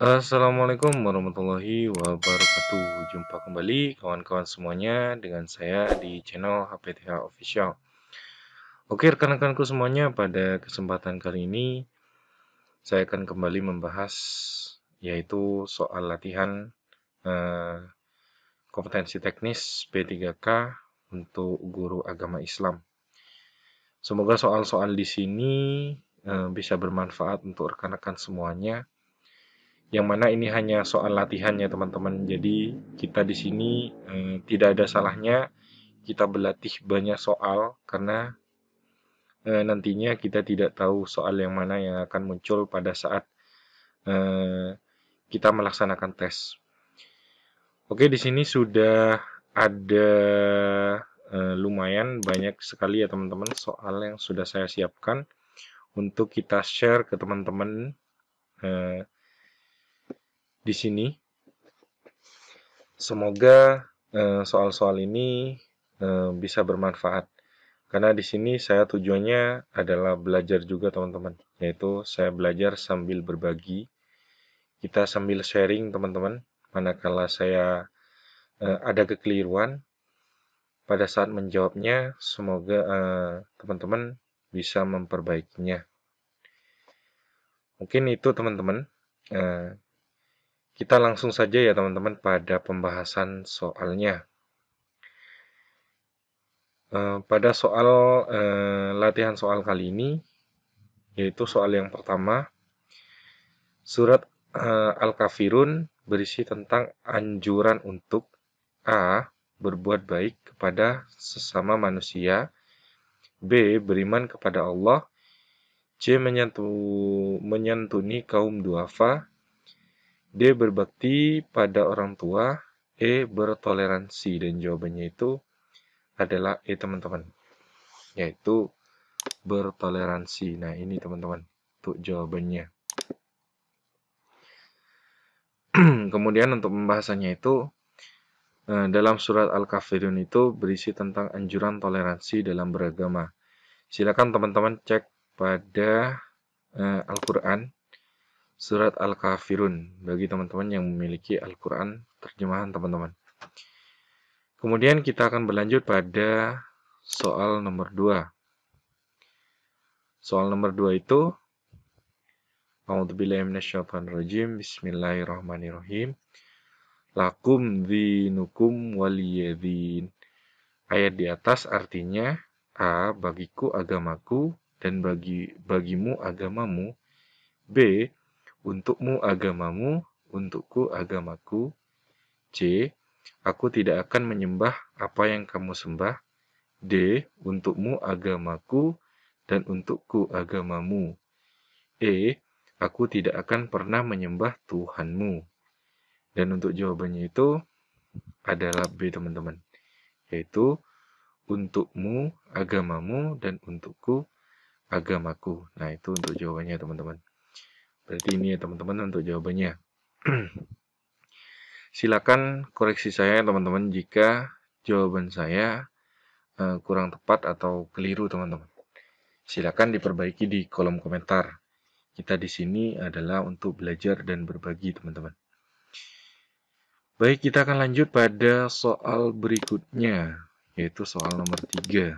Assalamualaikum warahmatullahi wabarakatuh Jumpa kembali kawan-kawan semuanya dengan saya di channel HPTH Official Oke rekan-rekanku semuanya pada kesempatan kali ini Saya akan kembali membahas yaitu soal latihan eh, kompetensi teknis P3K untuk guru agama Islam Semoga soal-soal di sini eh, bisa bermanfaat untuk rekan-rekan semuanya. Yang mana ini hanya soal latihannya teman-teman. Jadi kita di sini eh, tidak ada salahnya kita berlatih banyak soal karena eh, nantinya kita tidak tahu soal yang mana yang akan muncul pada saat eh, kita melaksanakan tes. Oke, di sini sudah ada eh, lumayan banyak sekali ya teman-teman soal yang sudah saya siapkan untuk kita share ke teman-teman eh, di sini. Semoga eh, soal-soal eh, ini eh, bisa bermanfaat karena di sini saya tujuannya adalah belajar juga teman-teman yaitu saya belajar sambil berbagi kita sambil sharing teman-teman manakala saya eh, ada kekeliruan pada saat menjawabnya, semoga eh, teman-teman uh, bisa memperbaikinya. Mungkin itu teman-teman. uh, kita langsung saja ya teman-teman pada pembahasan soalnya. uh, pada soal latihan soal kali ini, yaitu soal yang pertama, surat Al-Kafirun berisi tentang anjuran untuk A berbuat baik kepada sesama manusia. B. Beriman kepada Allah. C. menyentuh menyentuni kaum duafa. D. Berbakti pada orang tua. E. Bertoleransi. Dan jawabannya itu adalah E, teman-teman. Yaitu bertoleransi. Nah, ini teman-teman untuk jawabannya. Kemudian untuk pembahasannya itu Eh, dalam surat Al-Kafirun itu berisi tentang anjuran toleransi dalam beragama. Silakan teman-teman cek pada uh, Al-Qur'an surat Al-Kafirun bagi teman-teman yang memiliki Al-Qur'an terjemahan teman-teman. Kemudian kita akan berlanjut pada soal nomor 2. Soal nomor 2 itu A'udzubillahi minasyaitonirrajim. Bismillahirrahmanirrahim. Lakum dinukum waliyadin. Ayat di atas artinya, A. Bagiku agamaku dan bagi bagimu agamamu. B. Untukmu agamamu, untukku agamaku. C. Aku tidak akan menyembah apa yang kamu sembah. D. Untukmu agamaku dan untukku agamamu. E. Aku tidak akan pernah menyembah Tuhanmu. Dan untuk jawabannya itu adalah B teman-teman. Yaitu untukmu agamamu dan untukku agamaku. Nah itu untuk jawabannya teman-teman. Berarti ini ya teman-teman untuk jawabannya. Silakan koreksi saya teman-teman jika jawaban saya uh, kurang tepat atau keliru teman-teman. Silakan diperbaiki di kolom komentar. Kita di sini adalah untuk belajar dan berbagi teman-teman. Baik, kita akan lanjut pada soal berikutnya, yaitu soal nomor tiga.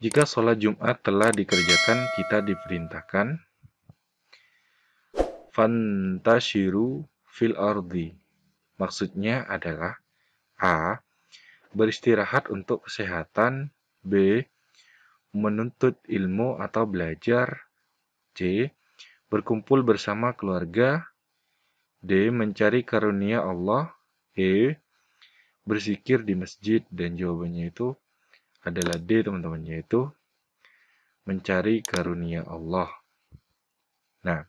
Jika sholat Jumat telah dikerjakan, kita diperintahkan Fantashiru fil ardi. Maksudnya adalah A. Beristirahat untuk kesehatan B. Menuntut ilmu atau belajar C. Berkumpul bersama keluarga D. Mencari karunia Allah. E. bersikir di masjid. Dan jawabannya itu adalah D, teman-teman, yaitu mencari karunia Allah. Nah,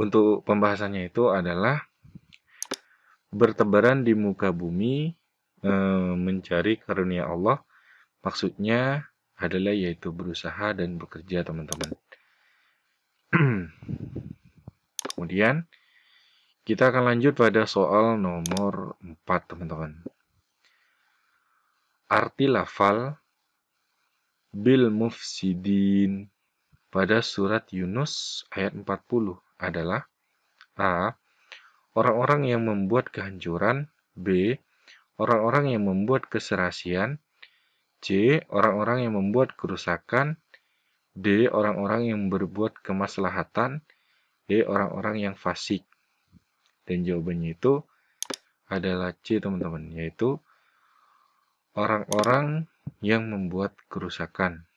untuk pembahasannya itu adalah bertebaran di muka bumi e, mencari karunia Allah. Maksudnya adalah yaitu berusaha dan bekerja, teman-teman. Kemudian kita akan lanjut pada soal nomor 4, teman-teman. Arti lafal bil mufsidin pada surat Yunus ayat 40 adalah A. Orang-orang yang membuat kehancuran B. Orang-orang yang membuat keserasian C. Orang-orang yang membuat kerusakan D. Orang-orang yang berbuat kemaslahatan jadi orang-orang yang fasik. Dan jawabannya itu adalah C teman-teman, yaitu orang-orang yang membuat kerusakan.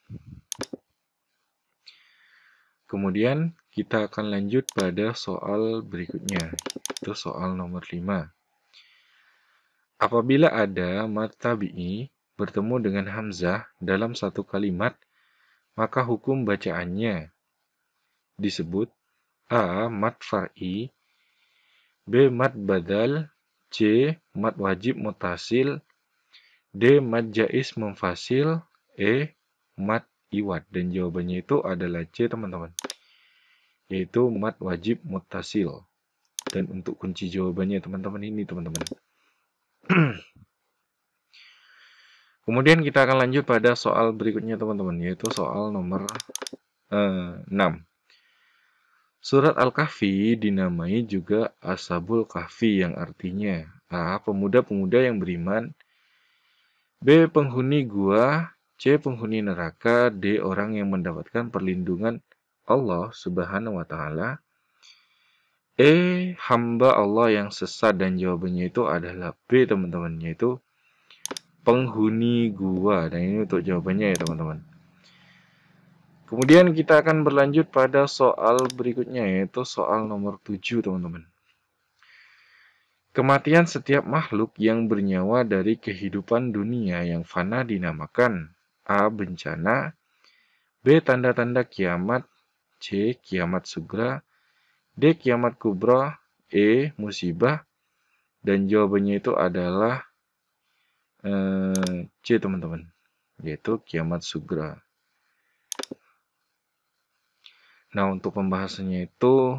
Kemudian kita akan lanjut pada soal berikutnya, itu soal nomor 5. Apabila ada mad bertemu dengan hamzah dalam satu kalimat, maka hukum bacaannya disebut A. Mat far'i B. Matbadal, badal C. Matwajib wajib mutasil D. Mat jais memfasil E. Mat iwat dan jawabannya itu adalah C teman-teman yaitu matwajib wajib mutasil dan untuk kunci jawabannya teman-teman ini teman-teman kemudian kita akan lanjut pada soal berikutnya teman-teman yaitu soal nomor eh, 6 Surat Al-Kahfi dinamai juga Ashabul Kahfi yang artinya A. Ah, pemuda-pemuda yang beriman B. Penghuni gua C. Penghuni neraka D. Orang yang mendapatkan perlindungan Allah Subhanahu wa Ta'ala E. Hamba Allah yang sesat dan jawabannya itu adalah B. Teman-temannya itu penghuni gua dan nah, ini untuk jawabannya ya teman-teman Kemudian kita akan berlanjut pada soal berikutnya yaitu soal nomor 7 teman-teman. Kematian setiap makhluk yang bernyawa dari kehidupan dunia yang fana dinamakan A. Bencana B. Tanda-tanda kiamat C. Kiamat sugra D. Kiamat kubra E. Musibah Dan jawabannya itu adalah eh, C teman-teman yaitu kiamat sugra. Nah, untuk pembahasannya itu,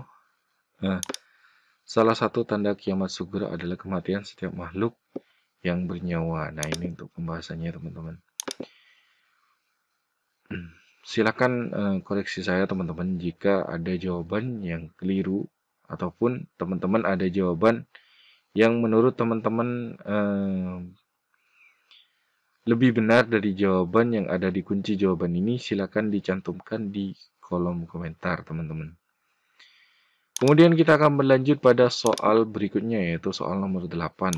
nah, salah satu tanda kiamat sugera adalah kematian setiap makhluk yang bernyawa. Nah, ini untuk pembahasannya, teman-teman. Hmm, silakan eh, koreksi saya, teman-teman, jika ada jawaban yang keliru ataupun teman-teman ada jawaban yang menurut teman-teman eh, lebih benar dari jawaban yang ada di kunci jawaban ini, silakan dicantumkan di kolom komentar teman-teman. Kemudian kita akan berlanjut pada soal berikutnya yaitu soal nomor 8.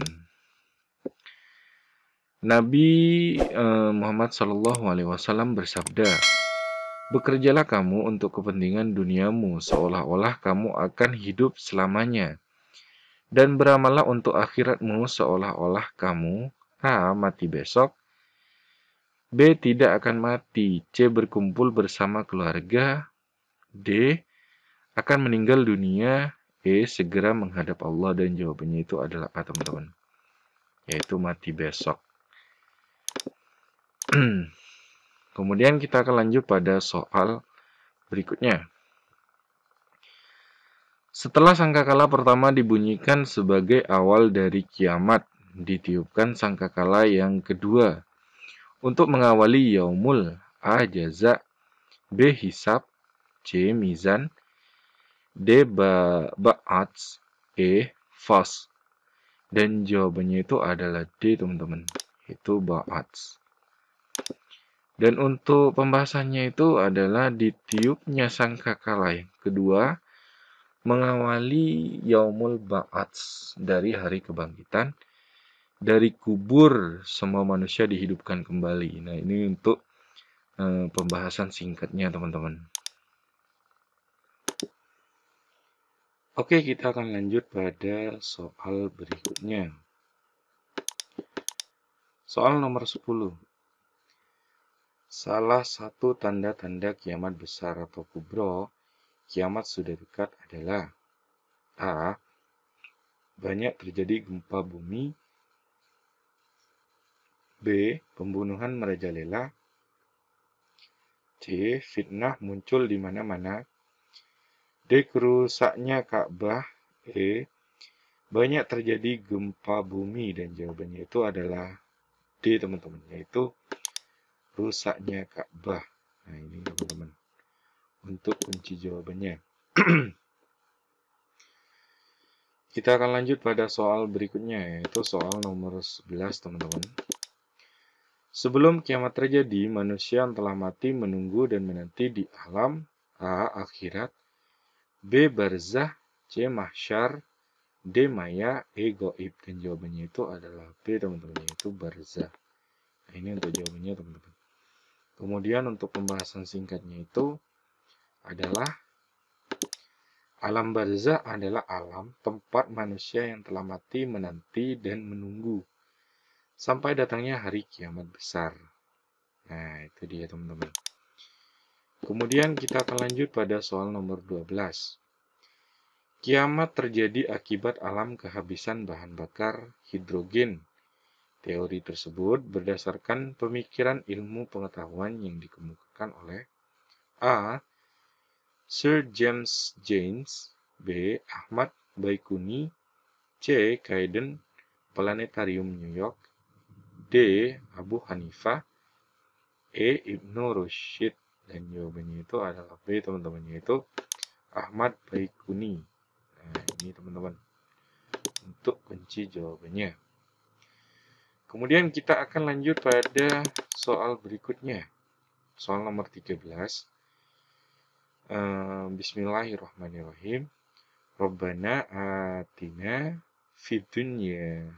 Nabi eh, Muhammad Shallallahu Alaihi Wasallam bersabda, "Bekerjalah kamu untuk kepentingan duniamu, seolah-olah kamu akan hidup selamanya, dan beramallah untuk akhiratmu, seolah-olah kamu ha, mati besok B tidak akan mati, C berkumpul bersama keluarga, D akan meninggal dunia, E segera menghadap Allah dan jawabannya itu adalah A teman-teman. Yaitu mati besok. Kemudian kita akan lanjut pada soal berikutnya. Setelah sangkakala pertama dibunyikan sebagai awal dari kiamat, ditiupkan sangkakala yang kedua untuk mengawali yaumul A. Jaza B. Hisab C. Mizan D. Ba'ats E. Fas dan jawabannya itu adalah D teman-teman itu Ba'ats dan untuk pembahasannya itu adalah ditiupnya sangkakala yang kedua mengawali Yaumul Ba'ats dari hari kebangkitan dari kubur semua manusia dihidupkan kembali. Nah, ini untuk uh, pembahasan singkatnya, teman-teman. Oke, kita akan lanjut pada soal berikutnya. Soal nomor 10. Salah satu tanda-tanda kiamat besar atau kubro, kiamat sudah dekat adalah A. Banyak terjadi gempa bumi B. Pembunuhan merajalela. C. Fitnah muncul di mana-mana. D. Kerusaknya Ka'bah. E. Banyak terjadi gempa bumi dan jawabannya itu adalah D teman-teman yaitu rusaknya Ka'bah. Nah ini teman-teman untuk kunci jawabannya. Kita akan lanjut pada soal berikutnya yaitu soal nomor 11 teman-teman. Sebelum kiamat terjadi, manusia yang telah mati menunggu dan menanti di alam A. Akhirat B. Barzah C. Mahsyar D. Maya E. Goib Dan jawabannya itu adalah B teman-teman yaitu Barzah nah, Ini untuk jawabannya teman-teman Kemudian untuk pembahasan singkatnya itu adalah Alam barzah adalah alam tempat manusia yang telah mati menanti dan menunggu sampai datangnya hari kiamat besar. Nah, itu dia teman-teman. Kemudian kita akan lanjut pada soal nomor 12. Kiamat terjadi akibat alam kehabisan bahan bakar hidrogen. Teori tersebut berdasarkan pemikiran ilmu pengetahuan yang dikemukakan oleh A. Sir James James, B. Ahmad Baikuni, C. Kaiden, Planetarium New York, D. Abu Hanifah E. Ibnu Rushid dan jawabannya itu adalah B teman teman yaitu Ahmad Baikuni nah ini teman-teman untuk kunci jawabannya kemudian kita akan lanjut pada soal berikutnya soal nomor 13 ehm, Bismillahirrahmanirrahim Rabbana atina fid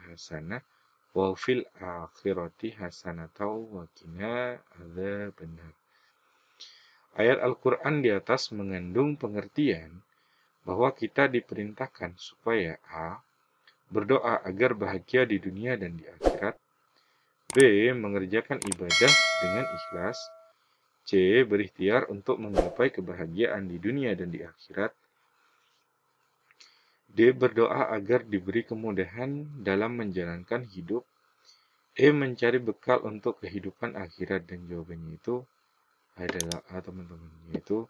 hasanah wa fil akhirati hasanatau wa ada benar. Ayat Al-Qur'an di atas mengandung pengertian bahwa kita diperintahkan supaya A. berdoa agar bahagia di dunia dan di akhirat, B. mengerjakan ibadah dengan ikhlas, C. berikhtiar untuk menggapai kebahagiaan di dunia dan di akhirat, D. Berdoa agar diberi kemudahan dalam menjalankan hidup. E. Mencari bekal untuk kehidupan akhirat dan jawabannya itu adalah A ah, teman-teman yaitu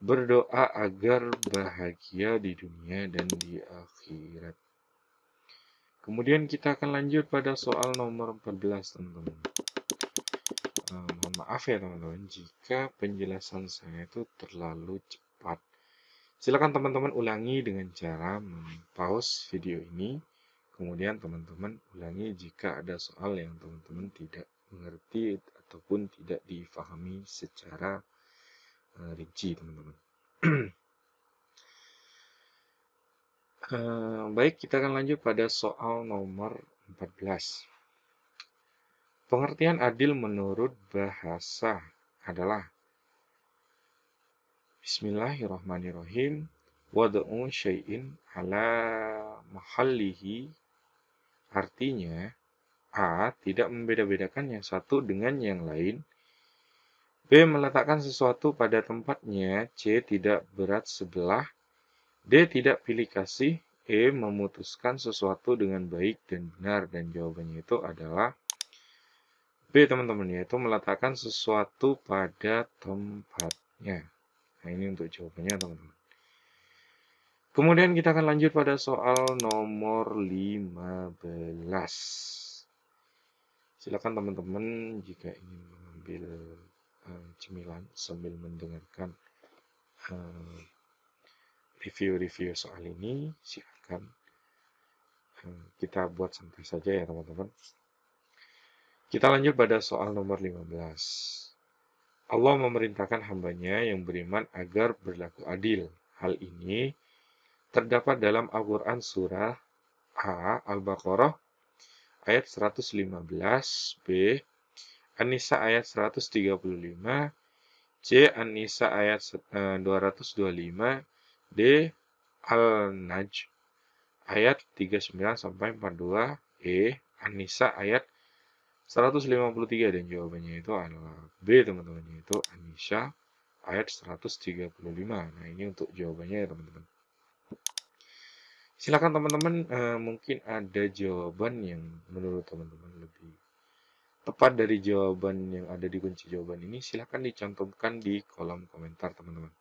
berdoa agar bahagia di dunia dan di akhirat. Kemudian kita akan lanjut pada soal nomor 14 teman-teman. Eh, maaf ya teman-teman jika penjelasan saya itu terlalu cepat Silakan teman-teman ulangi dengan cara pause video ini. Kemudian teman-teman ulangi jika ada soal yang teman-teman tidak mengerti ataupun tidak difahami secara uh, rinci, teman-teman. uh, baik, kita akan lanjut pada soal nomor 14. Pengertian adil menurut bahasa adalah Bismillahirrahmanirrahim. Wada'u syai'in ala mahallihi. Artinya, A. Tidak membeda-bedakan yang satu dengan yang lain. B. Meletakkan sesuatu pada tempatnya. C. Tidak berat sebelah. D. Tidak pilih kasih. E. Memutuskan sesuatu dengan baik dan benar. Dan jawabannya itu adalah B teman-teman yaitu meletakkan sesuatu pada tempatnya. Nah, ini untuk jawabannya, teman-teman. Kemudian kita akan lanjut pada soal nomor 15. Silakan teman-teman jika ingin mengambil eh, cemilan sambil mendengarkan eh, review-review soal ini, silakan eh, kita buat santai saja ya teman-teman. Kita lanjut pada soal nomor 15. Allah memerintahkan hambanya yang beriman agar berlaku adil. Hal ini terdapat dalam Al-Quran Surah A, Al-Baqarah, ayat 115, B, An-Nisa ayat 135, C, An-Nisa ayat 225, e, D, Al-Najm ayat 39 sampai 42, E, An-Nisa ayat 153 dan jawabannya itu adalah B teman-teman itu Anisha ayat 135. Nah, ini untuk jawabannya ya teman-teman. Silakan teman-teman eh, mungkin ada jawaban yang menurut teman-teman lebih tepat dari jawaban yang ada di kunci jawaban ini silahkan dicantumkan di kolom komentar teman-teman.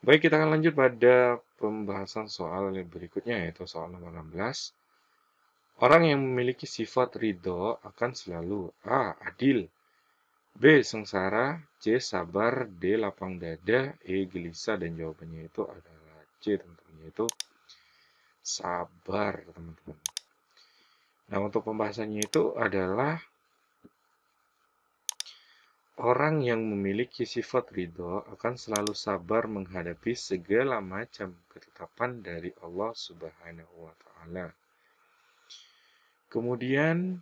Baik, kita akan lanjut pada pembahasan soal yang berikutnya yaitu soal nomor 16 Orang yang memiliki sifat ridho akan selalu A. Adil B. Sengsara C. Sabar D. Lapang dada E. Gelisah dan jawabannya itu adalah C. teman Tentunya itu sabar teman-teman Nah untuk pembahasannya itu adalah Orang yang memiliki sifat ridho akan selalu sabar menghadapi segala macam ketetapan dari Allah Subhanahu wa Ta'ala. Kemudian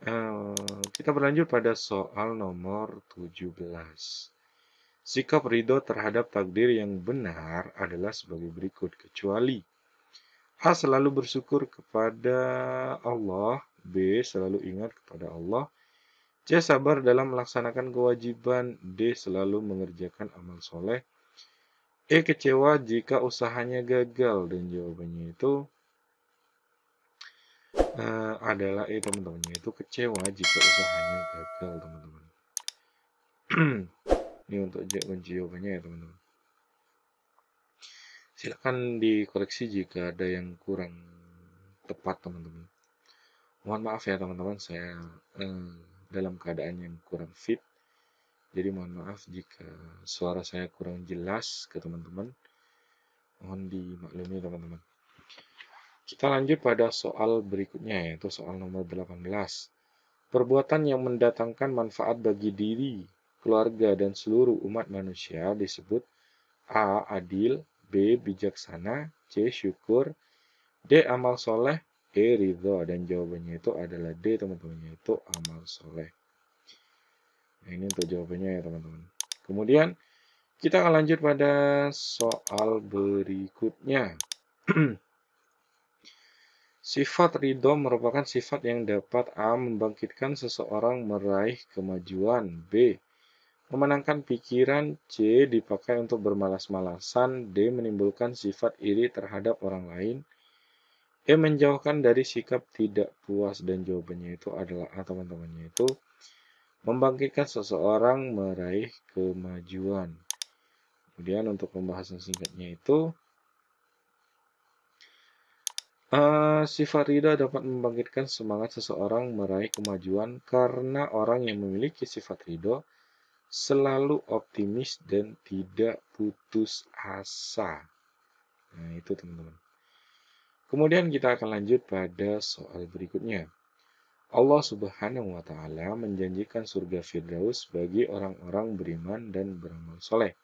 eh, kita berlanjut pada soal nomor 17. Sikap ridho terhadap takdir yang benar adalah sebagai berikut, kecuali A. Selalu bersyukur kepada Allah B. Selalu ingat kepada Allah C. Sabar dalam melaksanakan kewajiban D. Selalu mengerjakan amal soleh E. Kecewa jika usahanya gagal Dan jawabannya itu uh, adalah eh teman temannya itu kecewa jika usahanya gagal teman-teman ini untuk kunci jawabannya ya teman-teman silahkan dikoreksi jika ada yang kurang tepat teman-teman mohon maaf ya teman-teman saya eh, dalam keadaan yang kurang fit jadi mohon maaf jika suara saya kurang jelas ke teman-teman mohon dimaklumi teman-teman kita lanjut pada soal berikutnya yaitu soal nomor 18. Perbuatan yang mendatangkan manfaat bagi diri, keluarga, dan seluruh umat manusia disebut A. Adil B. Bijaksana C. Syukur D. Amal soleh E. Ridho Dan jawabannya itu adalah D. Teman-teman yaitu amal soleh Nah ini untuk jawabannya ya teman-teman Kemudian kita akan lanjut pada soal berikutnya Sifat ridho merupakan sifat yang dapat A. Membangkitkan seseorang meraih kemajuan B. Memenangkan pikiran C. Dipakai untuk bermalas-malasan D. Menimbulkan sifat iri terhadap orang lain E. Menjauhkan dari sikap tidak puas dan jawabannya itu adalah A. Teman-temannya itu membangkitkan seseorang meraih kemajuan. Kemudian untuk pembahasan singkatnya itu Uh, si Farida dapat membangkitkan semangat seseorang meraih kemajuan karena orang yang memiliki sifat ridho selalu optimis dan tidak putus asa. Nah, itu teman-teman. Kemudian kita akan lanjut pada soal berikutnya. Allah Subhanahu wa taala menjanjikan surga Firdaus bagi orang-orang beriman dan beramal soleh.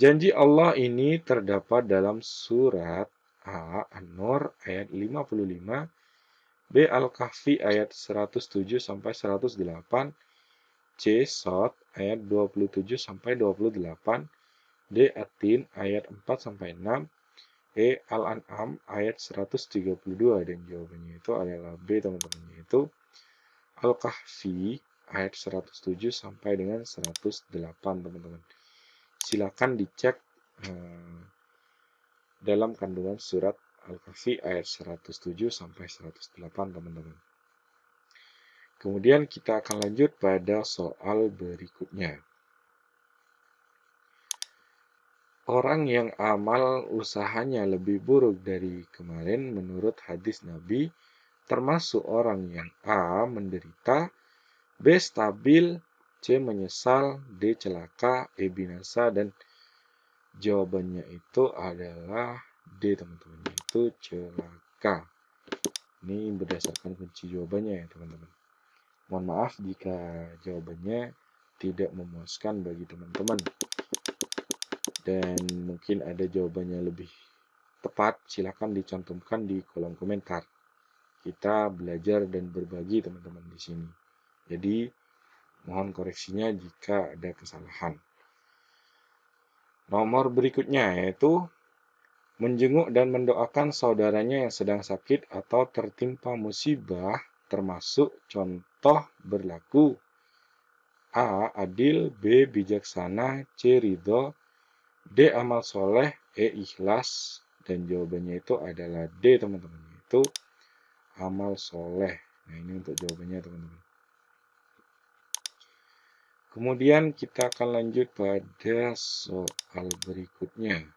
Janji Allah ini terdapat dalam surat A. An-Nur ayat 55, B. Al-Kahfi ayat 107 sampai 108, C. Sot ayat 27 sampai 28, D. Atin ayat 4 sampai 6, E. Al-An'am ayat 132 dan jawabannya itu adalah B teman-teman yaitu Al-Kahfi ayat 107 sampai dengan 108 teman-teman. Silakan dicek eh, dalam kandungan surat Al-Kahfi ayat 107 sampai 108 teman-teman. Kemudian kita akan lanjut pada soal berikutnya. Orang yang amal usahanya lebih buruk dari kemarin menurut hadis Nabi termasuk orang yang A menderita, B stabil, C menyesal, D celaka, E binasa dan Jawabannya itu adalah D teman-teman, itu celaka. Ini berdasarkan kunci jawabannya ya teman-teman. Mohon maaf jika jawabannya tidak memuaskan bagi teman-teman. Dan mungkin ada jawabannya lebih tepat, silahkan dicantumkan di kolom komentar. Kita belajar dan berbagi teman-teman di sini. Jadi, mohon koreksinya jika ada kesalahan. Nomor berikutnya yaitu menjenguk dan mendoakan saudaranya yang sedang sakit atau tertimpa musibah, termasuk contoh berlaku A. Adil B. Bijaksana C. Ridho D. Amal soleh E. Ikhlas dan jawabannya itu adalah D teman-teman itu amal soleh nah ini untuk jawabannya teman-teman Kemudian kita akan lanjut pada soal berikutnya.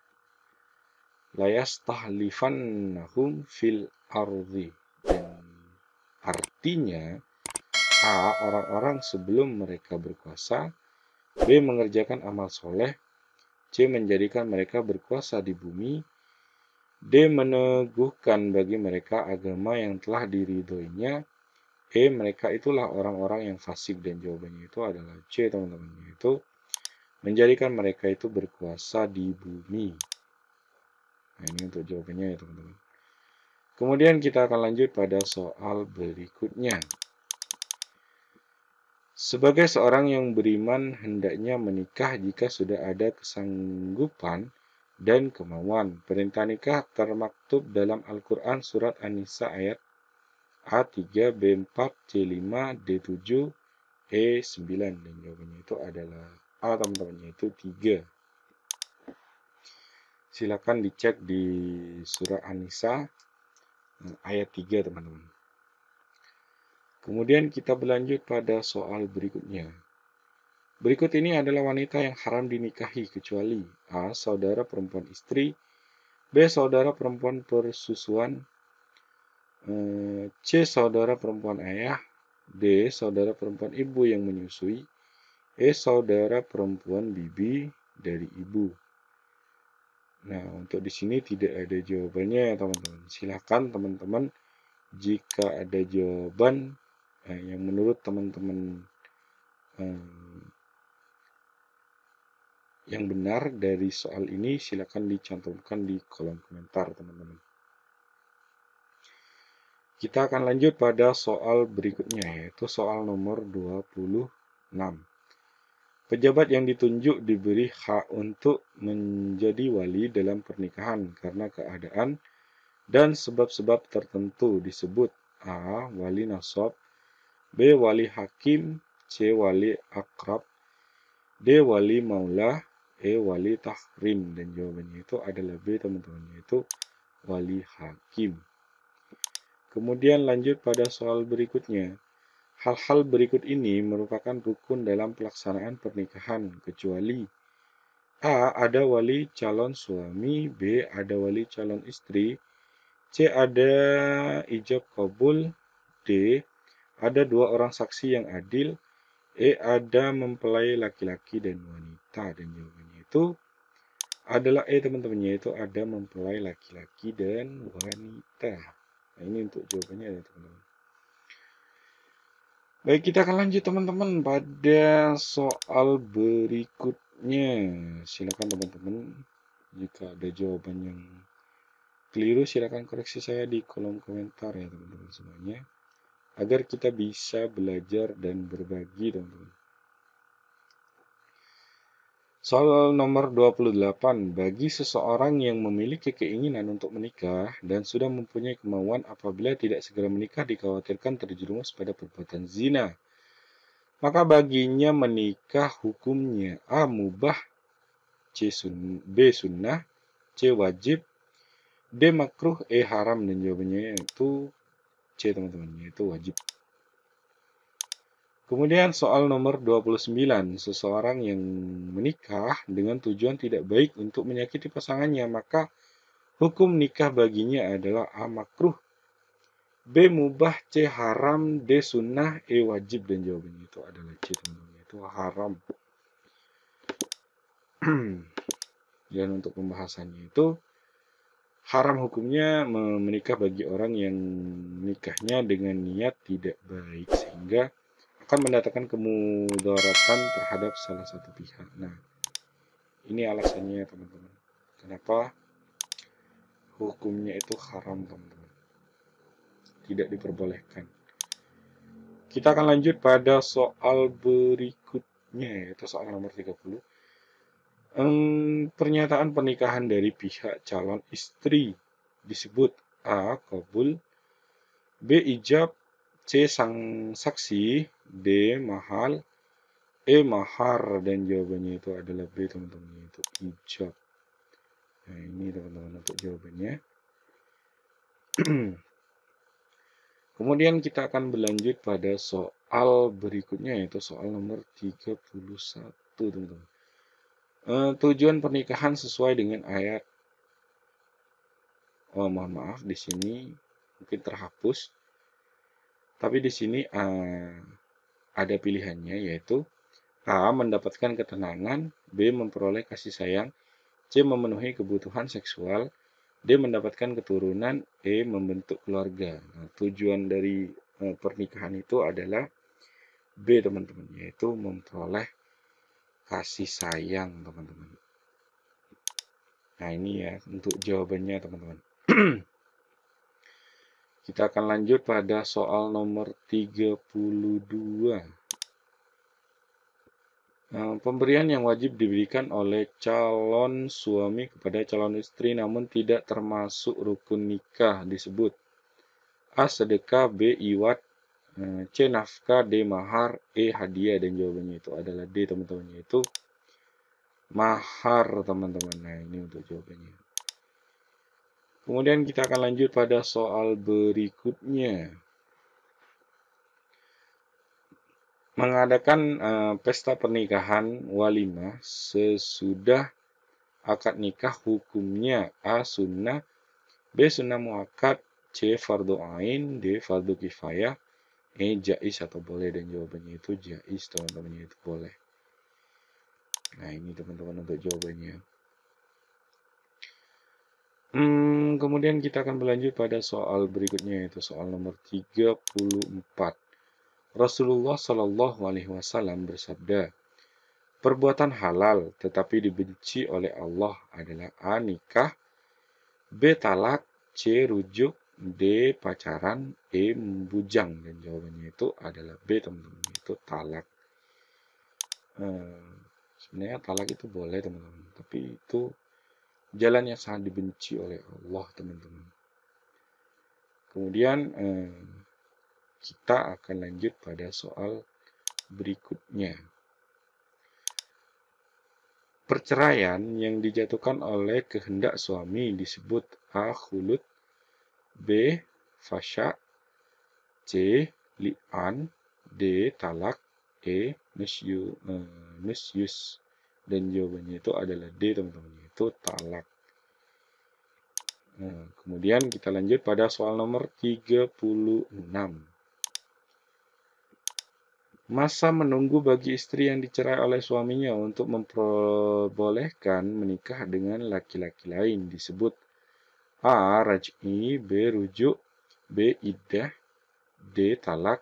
Layastahlifannahum fil ardi. Dan artinya, A. Orang-orang sebelum mereka berkuasa. B. Mengerjakan amal soleh. C. Menjadikan mereka berkuasa di bumi. D. Meneguhkan bagi mereka agama yang telah diridoinya E mereka itulah orang-orang yang fasik dan jawabannya itu adalah C teman-teman Itu menjadikan mereka itu berkuasa di bumi. Nah, ini untuk jawabannya ya teman-teman. Kemudian kita akan lanjut pada soal berikutnya. Sebagai seorang yang beriman hendaknya menikah jika sudah ada kesanggupan dan kemauan. Perintah nikah termaktub dalam Al-Quran Surat An-Nisa ayat A3, B4, C5, D7, E9 dan jawabannya itu adalah A teman-teman yaitu 3 silakan dicek di surah An-Nisa eh, ayat 3 teman-teman kemudian kita berlanjut pada soal berikutnya berikut ini adalah wanita yang haram dinikahi kecuali A. saudara perempuan istri B. saudara perempuan persusuan Eh, C. Saudara perempuan ayah D. Saudara perempuan ibu yang menyusui E. Saudara perempuan bibi dari ibu Nah, untuk di sini tidak ada jawabannya, teman-teman. Silahkan, teman-teman, jika ada jawaban eh, yang menurut teman-teman eh, yang benar dari soal ini, silahkan dicantumkan di kolom komentar, teman-teman. Kita akan lanjut pada soal berikutnya yaitu soal nomor 26. Pejabat yang ditunjuk diberi hak untuk menjadi wali dalam pernikahan karena keadaan dan sebab-sebab tertentu disebut A. Wali nasab B. Wali hakim C. Wali akrab D. Wali maulah E. Wali tahrim dan jawabannya itu adalah B teman-teman yaitu wali hakim. Kemudian lanjut pada soal berikutnya. Hal-hal berikut ini merupakan rukun dalam pelaksanaan pernikahan, kecuali A. Ada wali calon suami, B. Ada wali calon istri, C. Ada ijab kabul, D. Ada dua orang saksi yang adil, E. Ada mempelai laki-laki dan wanita, dan jawabannya itu adalah E eh, teman temannya itu ada mempelai laki-laki dan wanita. Nah, ini untuk jawabannya ya teman-teman. Baik, kita akan lanjut teman-teman pada soal berikutnya. Silakan teman-teman jika ada jawaban yang keliru silakan koreksi saya di kolom komentar ya teman-teman semuanya agar kita bisa belajar dan berbagi teman-teman. Soal nomor 28, bagi seseorang yang memiliki keinginan untuk menikah dan sudah mempunyai kemauan apabila tidak segera menikah dikhawatirkan terjerumus pada perbuatan zina. Maka baginya menikah hukumnya A. Mubah, C. Sun, B. Sunnah, C. Wajib, D. Makruh, E. Haram. Dan jawabannya itu C teman-teman, itu wajib. Kemudian soal nomor 29, seseorang yang menikah dengan tujuan tidak baik untuk menyakiti pasangannya, maka hukum nikah baginya adalah A. Makruh, B. Mubah, C. Haram, D. Sunnah, E. Wajib, dan jawabannya itu adalah C. Tentunya itu haram. dan untuk pembahasannya itu, haram hukumnya menikah bagi orang yang menikahnya dengan niat tidak baik, sehingga akan mendatangkan kemudaratan terhadap salah satu pihak. Nah, ini alasannya teman-teman. Kenapa hukumnya itu haram teman-teman? Tidak diperbolehkan. Kita akan lanjut pada soal berikutnya yaitu soal nomor 30. Hmm, pernyataan pernikahan dari pihak calon istri disebut A. Kabul B. Ijab C. Sang saksi D mahal E mahar dan jawabannya itu adalah B teman-teman itu hijab nah ini teman-teman untuk jawabannya kemudian kita akan berlanjut pada soal berikutnya yaitu soal nomor 31 teman-teman e, tujuan pernikahan sesuai dengan ayat oh mohon maaf di sini mungkin terhapus tapi di sini uh, ada pilihannya yaitu A. Mendapatkan ketenangan B. Memperoleh kasih sayang C. Memenuhi kebutuhan seksual D. Mendapatkan keturunan E. Membentuk keluarga nah, Tujuan dari eh, pernikahan itu adalah B teman-teman yaitu memperoleh kasih sayang teman-teman Nah ini ya untuk jawabannya teman-teman Kita akan lanjut pada soal nomor 32. Eh, pemberian yang wajib diberikan oleh calon suami kepada calon istri namun tidak termasuk rukun nikah disebut A. Sedekah B. Iwat eh, C. Nafkah D. Mahar E. Hadiah dan jawabannya itu adalah D teman-teman itu mahar teman-teman nah ini untuk jawabannya Kemudian kita akan lanjut pada soal berikutnya. Mengadakan uh, pesta pernikahan walimah sesudah akad nikah hukumnya A. Sunnah B. Sunnah muakad C. Fardu Ain D. Fardu Kifayah E. Jais atau boleh dan jawabannya itu jais teman-teman itu boleh nah ini teman-teman untuk jawabannya Hmm, kemudian kita akan berlanjut pada soal berikutnya yaitu soal nomor 34. Rasulullah Shallallahu Alaihi Wasallam bersabda, perbuatan halal tetapi dibenci oleh Allah adalah a nikah, b talak, c rujuk, d pacaran, e bujang dan jawabannya itu adalah b teman-teman itu talak. Hmm, sebenarnya talak itu boleh teman-teman, tapi itu jalan yang sangat dibenci oleh Allah teman-teman kemudian eh, kita akan lanjut pada soal berikutnya perceraian yang dijatuhkan oleh kehendak suami disebut A. Khulut B. Fasha C. Li'an D. Talak E. Eh, nusyus dan jawabannya itu adalah D, teman-teman, itu talak. Nah, kemudian kita lanjut pada soal nomor 36. Masa menunggu bagi istri yang dicerai oleh suaminya untuk memperbolehkan menikah dengan laki-laki lain disebut A. Raj'i B. Rujuk B. Iddah D. Talak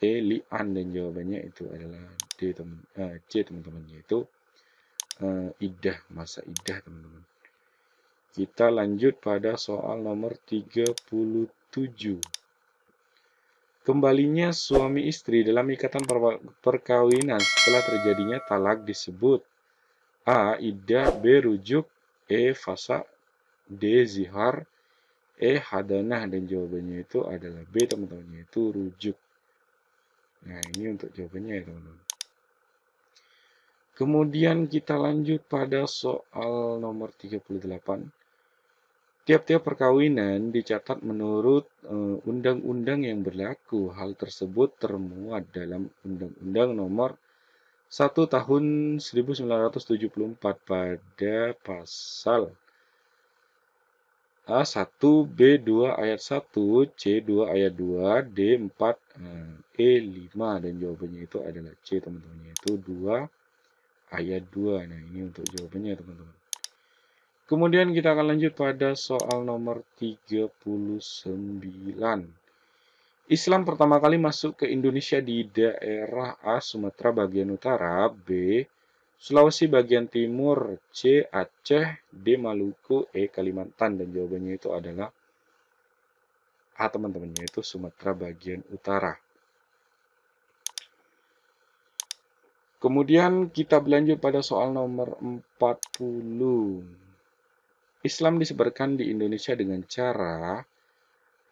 E. Li'an dan jawabannya itu adalah D, teman, eh, C teman-teman yaitu uh, idah, masa idah teman-teman. Kita lanjut pada soal nomor 37. Kembalinya suami istri dalam ikatan per perkawinan setelah terjadinya talak disebut A. Idah B. Rujuk E. Fasa D. Zihar E. Hadanah Dan jawabannya itu adalah B teman-teman yaitu rujuk Nah ini untuk jawabannya ya teman-teman Kemudian kita lanjut pada soal nomor 38. Tiap-tiap perkawinan dicatat menurut eh, undang-undang yang berlaku. Hal tersebut termuat dalam Undang-Undang Nomor 1 Tahun 1974 pada pasal A1, B2 ayat 1, C2 ayat 2, D4, E5 dan jawabannya itu adalah C teman-teman yaitu 2 ayat 2. Nah, ini untuk jawabannya teman-teman. Kemudian kita akan lanjut pada soal nomor 39. Islam pertama kali masuk ke Indonesia di daerah A. Sumatera bagian utara, B. Sulawesi bagian timur, C. Aceh, D. Maluku, E. Kalimantan. Dan jawabannya itu adalah A teman-teman, yaitu Sumatera bagian utara. Kemudian kita berlanjut pada soal nomor 40. Islam disebarkan di Indonesia dengan cara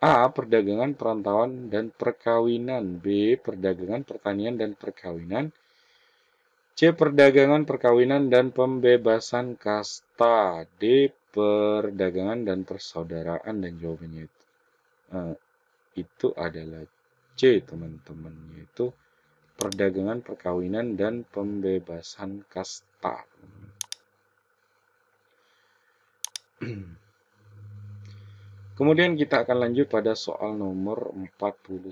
A. Perdagangan, perantauan, dan perkawinan B. Perdagangan, pertanian, dan perkawinan C. Perdagangan, perkawinan, dan pembebasan kasta D. Perdagangan dan persaudaraan Dan jawabannya itu, uh, eh, itu adalah C teman-teman Yaitu perdagangan, perkawinan, dan pembebasan kasta. Kemudian kita akan lanjut pada soal nomor 41.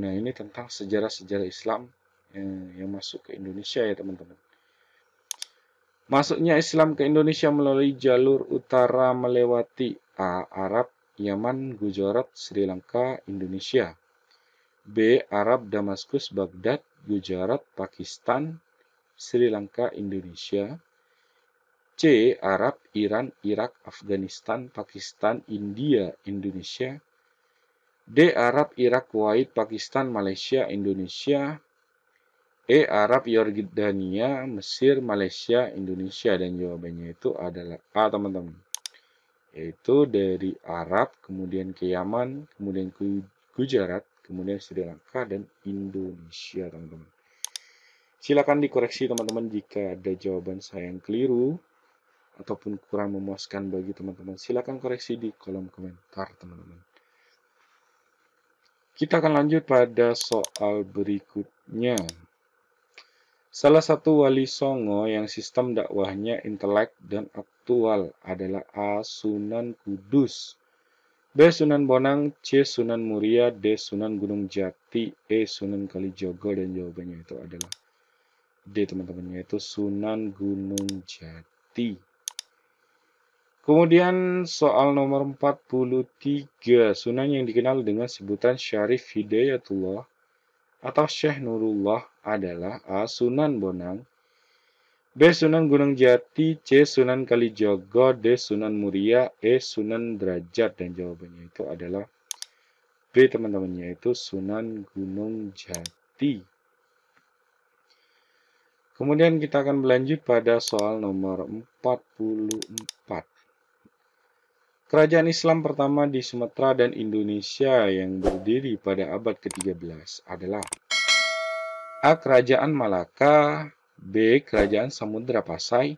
Nah, ini tentang sejarah-sejarah Islam eh, yang masuk ke Indonesia ya, teman-teman. Masuknya Islam ke Indonesia melalui jalur utara melewati Arab, Yaman, Gujarat, Sri Lanka, Indonesia. B. Arab, Damaskus, Baghdad, Gujarat, Pakistan, Sri Lanka, Indonesia. C. Arab, Iran, Irak, Afghanistan, Pakistan, India, Indonesia. D. Arab, Irak, Kuwait, Pakistan, Malaysia, Indonesia. E. Arab, Yordania, Mesir, Malaysia, Indonesia dan jawabannya itu adalah A teman-teman yaitu dari Arab kemudian ke Yaman kemudian ke Gujarat kemudian Sri Lanka dan Indonesia teman-teman silakan dikoreksi teman-teman jika ada jawaban saya yang keliru ataupun kurang memuaskan bagi teman-teman silakan koreksi di kolom komentar teman-teman kita akan lanjut pada soal berikutnya Salah satu wali Songo yang sistem dakwahnya intelek dan aktual adalah Asunan Kudus. B. Sunan Bonang, C. Sunan Muria, D. Sunan Gunung Jati, E. Sunan Kalijogo, dan jawabannya itu adalah D teman-teman, yaitu Sunan Gunung Jati. Kemudian soal nomor 43, Sunan yang dikenal dengan sebutan Syarif Hidayatullah atau Syekh Nurullah adalah A. Sunan Bonang, B. Sunan Gunung Jati, C. Sunan Kalijogo, D. Sunan Muria, E. Sunan Derajat. Dan jawabannya itu adalah B, teman temannya itu Sunan Gunung Jati. Kemudian kita akan berlanjut pada soal nomor 44. Kerajaan Islam pertama di Sumatera dan Indonesia yang berdiri pada abad ke-13 adalah A. Kerajaan Malaka B. Kerajaan Samudra Pasai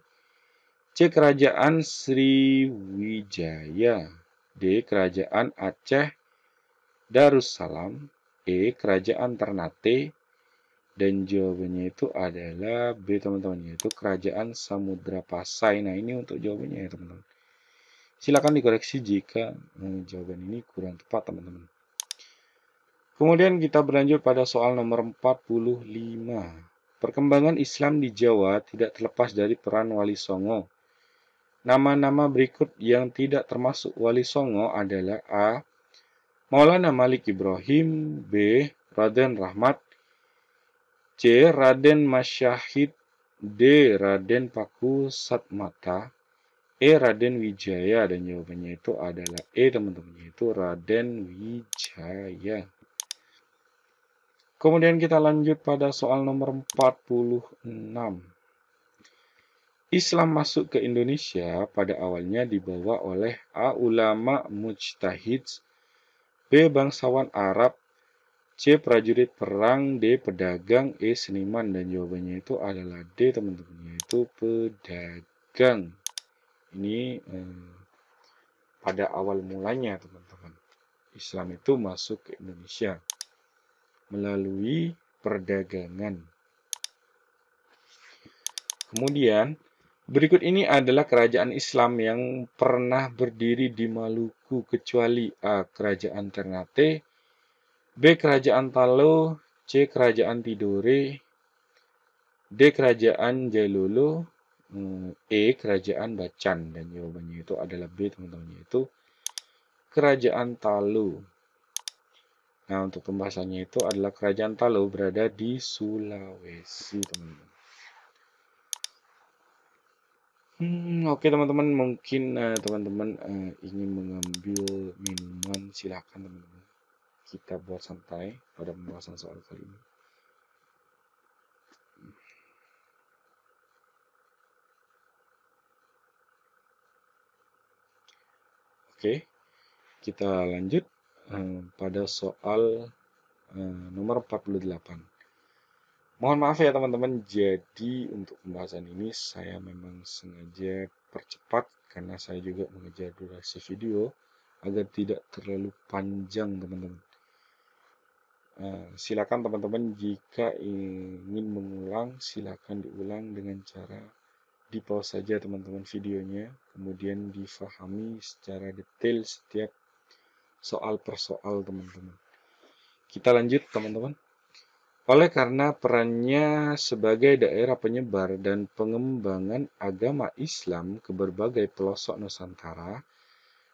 C. Kerajaan Sriwijaya D. Kerajaan Aceh Darussalam E. Kerajaan Ternate dan jawabannya itu adalah B teman-teman yaitu Kerajaan Samudra Pasai nah ini untuk jawabannya ya teman-teman silakan dikoreksi jika hmm, jawaban ini kurang tepat teman-teman kemudian kita berlanjut pada soal nomor 45 Perkembangan Islam di Jawa tidak terlepas dari peran Wali Songo. Nama-nama berikut yang tidak termasuk Wali Songo adalah A. Maulana Malik Ibrahim B. Raden Rahmat C. Raden Masyahid D. Raden Paku Satmata E. Raden Wijaya dan jawabannya itu adalah E teman-teman itu Raden Wijaya Kemudian kita lanjut pada soal nomor 46. Islam masuk ke Indonesia pada awalnya dibawa oleh A. Ulama mujtahid, B. Bangsawan Arab, C. Prajurit perang, D. Pedagang, E. Seniman, dan jawabannya itu adalah D. teman-teman, itu pedagang. Ini eh, pada awal mulanya teman-teman, Islam itu masuk ke Indonesia melalui perdagangan. Kemudian, berikut ini adalah kerajaan Islam yang pernah berdiri di Maluku kecuali A. Kerajaan Ternate, B. Kerajaan Talo, C. Kerajaan Tidore, D. Kerajaan Jailolo, hmm, E. Kerajaan Bacan. Dan jawabannya itu adalah B, teman-teman, yaitu Kerajaan Talo. Nah, untuk pembahasannya itu adalah kerajaan Talo berada di Sulawesi, teman-teman. Hmm, oke okay, teman-teman, mungkin eh, teman-teman uh, uh, ingin mengambil minuman, silahkan teman-teman. Kita buat santai pada pembahasan soal kali ini. Oke, okay, kita lanjut. Eh, pada soal uh, nomor 48. Mohon maaf ya teman-teman, jadi untuk pembahasan ini saya memang sengaja percepat karena saya juga mengejar durasi video agar tidak terlalu panjang teman-teman. Uh, silakan teman-teman jika ingin mengulang silakan diulang dengan cara di pause saja teman-teman videonya kemudian difahami secara detail setiap soal per soal teman-teman. Kita lanjut teman-teman. Oleh karena perannya sebagai daerah penyebar dan pengembangan agama Islam ke berbagai pelosok Nusantara,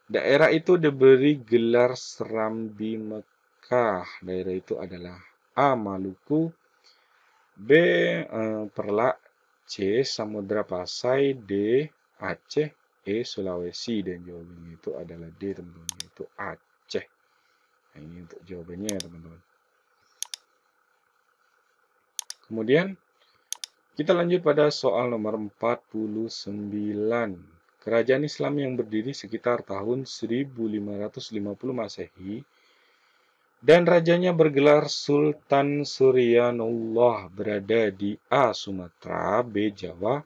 daerah itu diberi gelar Serambi Mekah. Daerah itu adalah A. Maluku, B. Eh, Perlak, C. Samudra Pasai, D. Aceh, E. Sulawesi, dan jawabannya itu adalah D. Teman-teman, itu A C. Nah, ini untuk jawabannya ya teman-teman. Kemudian kita lanjut pada soal nomor 49. Kerajaan Islam yang berdiri sekitar tahun 1550 Masehi dan rajanya bergelar Sultan Suryanullah berada di A. Sumatera, B. Jawa,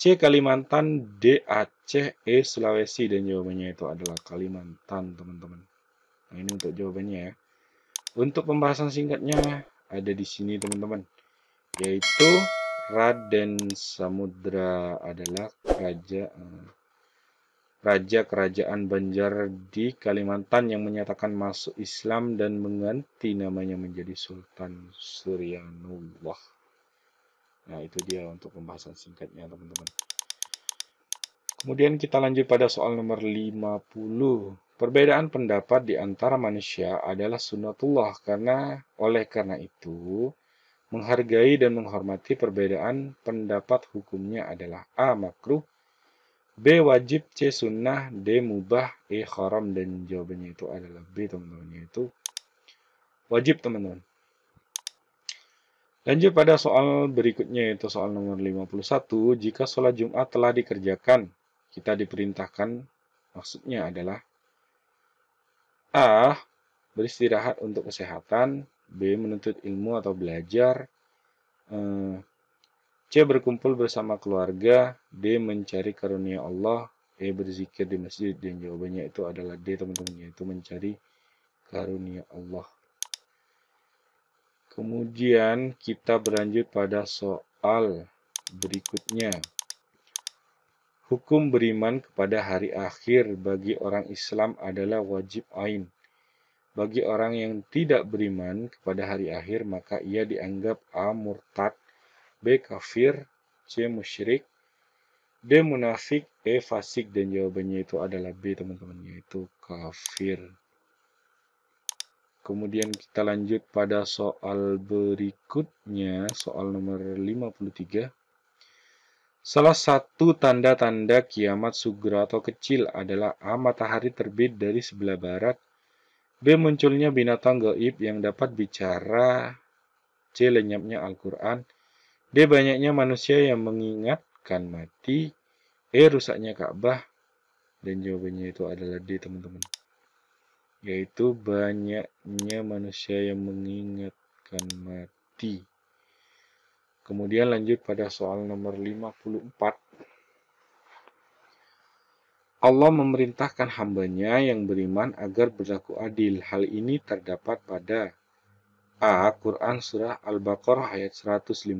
C. Kalimantan, D. Aceh, E. Sulawesi. Dan jawabannya itu adalah Kalimantan, teman-teman. Nah, ini untuk jawabannya ya. Untuk pembahasan singkatnya ada di sini, teman-teman. Yaitu Raden Samudra adalah raja eh, raja kerajaan Banjar di Kalimantan yang menyatakan masuk Islam dan mengganti namanya menjadi Sultan Suryanullah. Nah, itu dia untuk pembahasan singkatnya, teman-teman. Kemudian kita lanjut pada soal nomor 50. Perbedaan pendapat di antara manusia adalah sunnatullah karena oleh karena itu menghargai dan menghormati perbedaan pendapat hukumnya adalah A. Makruh B. Wajib C. Sunnah D. Mubah E. Haram dan jawabannya itu adalah B teman-teman yaitu wajib teman-teman Lanjut pada soal berikutnya yaitu soal nomor 51, jika sholat Jumat telah dikerjakan, kita diperintahkan maksudnya adalah A. Beristirahat untuk kesehatan B. Menuntut ilmu atau belajar eh, C. Berkumpul bersama keluarga D. Mencari karunia Allah E. Berzikir di masjid Dan jawabannya itu adalah D teman-teman Yaitu mencari karunia Allah Kemudian kita berlanjut pada soal berikutnya. Hukum beriman kepada hari akhir bagi orang Islam adalah wajib ain. Bagi orang yang tidak beriman kepada hari akhir, maka ia dianggap A. Murtad, B. Kafir, C. Musyrik, D. Munafik, E. Fasik, dan jawabannya itu adalah B, teman-teman, yaitu kafir. Kemudian kita lanjut pada soal berikutnya, soal nomor 53. Salah satu tanda-tanda kiamat atau kecil adalah A. Matahari terbit dari sebelah barat, B. Munculnya binatang gaib yang dapat bicara, C. Lenyapnya Al-Quran, D. Banyaknya manusia yang mengingatkan mati, E. Rusaknya Ka'bah, dan jawabannya itu adalah D, teman-teman yaitu banyaknya manusia yang mengingatkan mati. Kemudian lanjut pada soal nomor 54. Allah memerintahkan hambanya yang beriman agar berlaku adil. Hal ini terdapat pada A. Quran Surah Al-Baqarah ayat 115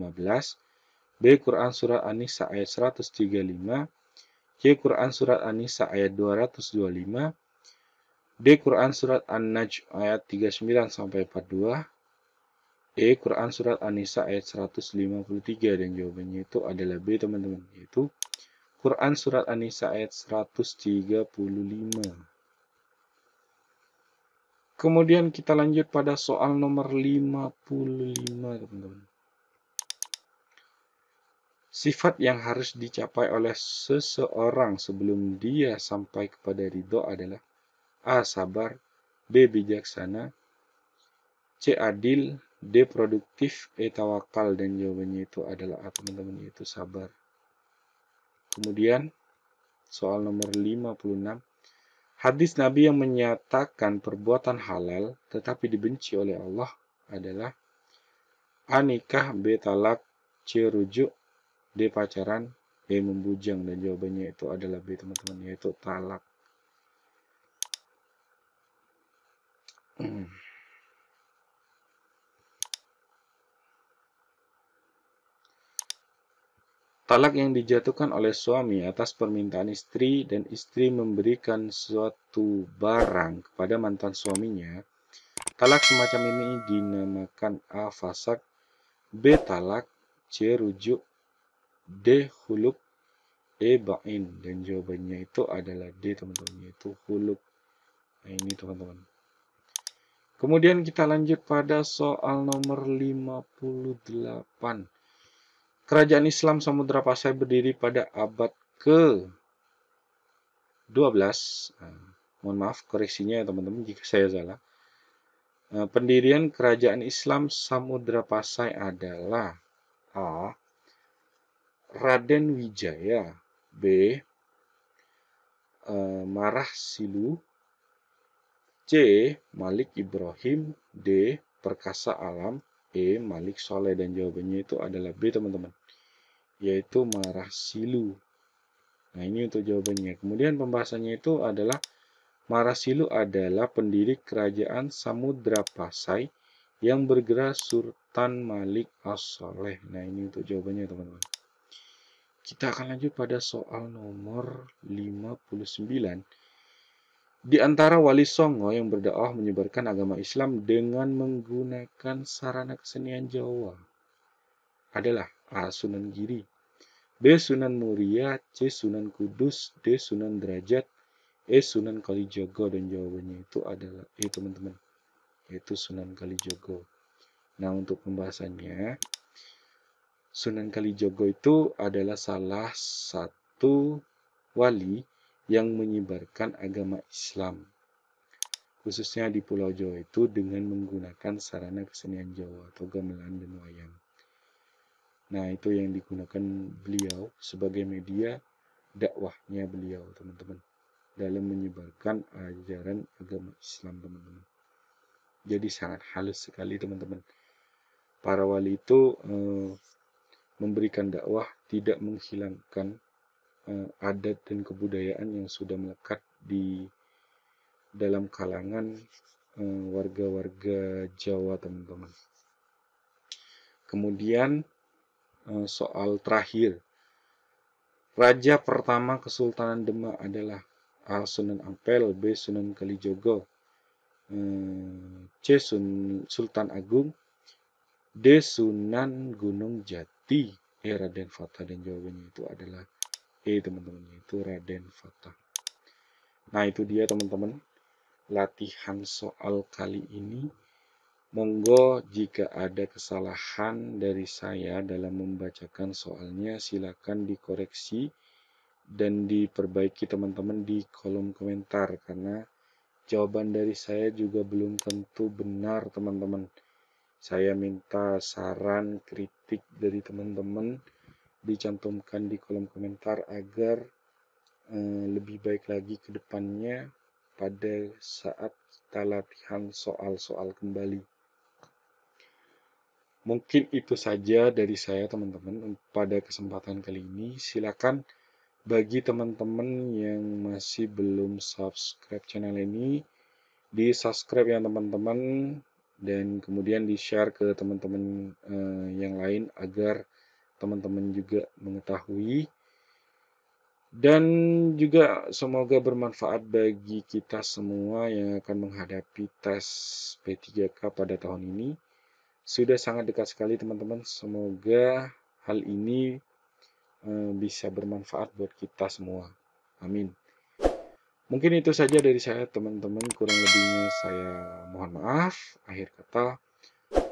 B. Quran Surah An-Nisa ayat 135 C. Quran Surah An-Nisa ayat 225 D. Quran Surat An-Najm ayat 39 sampai 42. E. Quran Surat An-Nisa ayat 153 dan jawabannya itu adalah B teman-teman yaitu Quran Surat An-Nisa ayat 135 Kemudian kita lanjut pada soal nomor 55 teman-teman Sifat yang harus dicapai oleh seseorang sebelum dia sampai kepada ridho adalah A. Sabar B. Bijaksana C. Adil D. Produktif E. Tawakal dan jawabannya itu adalah A teman-teman yaitu sabar kemudian soal nomor 56 Hadis Nabi yang menyatakan perbuatan halal tetapi dibenci oleh Allah adalah A. Nikah, B. Talak, C. Rujuk, D. Pacaran, E. Membujang. Dan jawabannya itu adalah B, teman-teman, yaitu talak. Talak yang dijatuhkan oleh suami atas permintaan istri dan istri memberikan suatu barang kepada mantan suaminya. Talak semacam ini dinamakan A. Fasak, B. Talak, C. Rujuk, D. Huluk, E. Ba'in. Dan jawabannya itu adalah D, teman-teman, yaitu huluk. Nah, ini teman-teman. Kemudian kita lanjut pada soal nomor 58. Kerajaan Islam Samudra Pasai berdiri pada abad ke 12. Eh, mohon maaf koreksinya ya teman-teman jika saya salah. Eh, pendirian Kerajaan Islam Samudra Pasai adalah A. Raden Wijaya B. Eh, Marah Silu C. Malik Ibrahim D. Perkasa Alam E. Malik Soleh dan jawabannya itu adalah B teman-teman yaitu Marah Silu nah ini untuk jawabannya kemudian pembahasannya itu adalah Marah Silu adalah pendiri kerajaan Samudra Pasai yang bergerak Sultan Malik As-Soleh nah ini untuk jawabannya teman-teman kita akan lanjut pada soal nomor 59 di antara wali Songo yang berdoa menyebarkan agama Islam dengan menggunakan sarana kesenian Jawa adalah A. Sunan Giri, B. Sunan Muria, C. Sunan Kudus, D. Sunan Derajat, E. Sunan Kalijogo dan jawabannya itu adalah E. teman-teman yaitu Sunan Kalijogo. Nah untuk pembahasannya Sunan Kalijogo itu adalah salah satu wali yang menyebarkan agama Islam, khususnya di Pulau Jawa itu dengan menggunakan sarana kesenian Jawa atau gamelan dan wayang. Nah, itu yang digunakan beliau sebagai media dakwahnya beliau, teman-teman, dalam menyebarkan ajaran agama Islam, teman-teman. Jadi sangat halus sekali, teman-teman. Para wali itu eh, memberikan dakwah tidak menghilangkan uh, adat dan kebudayaan yang sudah melekat di dalam kalangan eh, warga-warga Jawa teman-teman. Kemudian uh, soal terakhir, raja pertama Kesultanan Demak adalah A Sunan Ampel, B Sunan Kalijogo, C Sun, Sultan Agung, D Sunan Gunung Jati. Ya Raden Fatah dan jawabannya itu adalah E teman-teman itu Raden Fatah nah itu dia teman-teman latihan soal kali ini monggo jika ada kesalahan dari saya dalam membacakan soalnya silakan dikoreksi dan diperbaiki teman-teman di kolom komentar karena jawaban dari saya juga belum tentu benar teman-teman saya minta saran kritik dari teman-teman dicantumkan di kolom komentar agar eh, lebih baik lagi ke depannya pada saat kita latihan soal-soal kembali. Mungkin itu saja dari saya teman-teman pada kesempatan kali ini. Silakan bagi teman-teman yang masih belum subscribe channel ini, di subscribe ya teman-teman dan kemudian di share ke teman-teman eh, yang lain agar teman-teman juga mengetahui dan juga semoga bermanfaat bagi kita semua yang akan menghadapi tes P3K pada tahun ini. Sudah sangat dekat sekali teman-teman, semoga hal ini eh, bisa bermanfaat buat kita semua. Amin. Mungkin itu saja dari saya teman-teman, kurang lebihnya saya mohon maaf. Akhir kata,